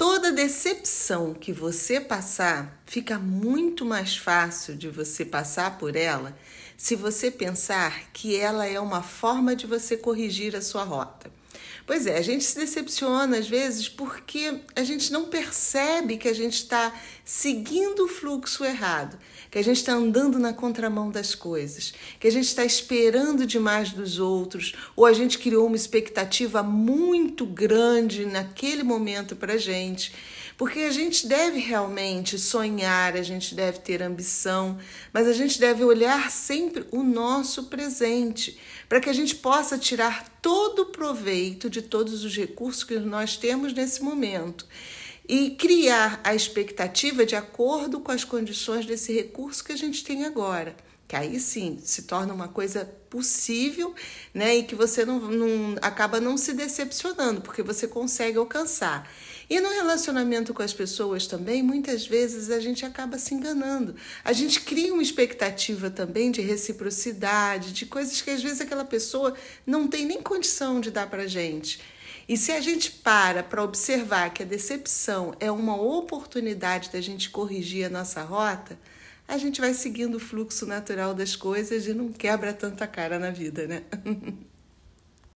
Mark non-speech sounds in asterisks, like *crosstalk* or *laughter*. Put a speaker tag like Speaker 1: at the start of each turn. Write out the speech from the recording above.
Speaker 1: Toda decepção que você passar, fica muito mais fácil de você passar por ela se você pensar que ela é uma forma de você corrigir a sua rota. Pois é, a gente se decepciona às vezes porque a gente não percebe que a gente está seguindo o fluxo errado, que a gente está andando na contramão das coisas, que a gente está esperando demais dos outros, ou a gente criou uma expectativa muito grande naquele momento para a gente. Porque a gente deve realmente sonhar, a gente deve ter ambição, mas a gente deve olhar sempre o nosso presente, para que a gente possa tirar todo o proveito proveito de todos os recursos que nós temos nesse momento e criar a expectativa de acordo com as condições desse recurso que a gente tem agora. Que aí sim se torna uma coisa possível, né? E que você não, não acaba não se decepcionando, porque você consegue alcançar. E no relacionamento com as pessoas também, muitas vezes a gente acaba se enganando. A gente cria uma expectativa também de reciprocidade, de coisas que às vezes aquela pessoa não tem nem condição de dar para gente. E se a gente para para observar que a decepção é uma oportunidade da gente corrigir a nossa rota, a gente vai seguindo o fluxo natural das coisas e não quebra tanta cara na vida, né? *laughs*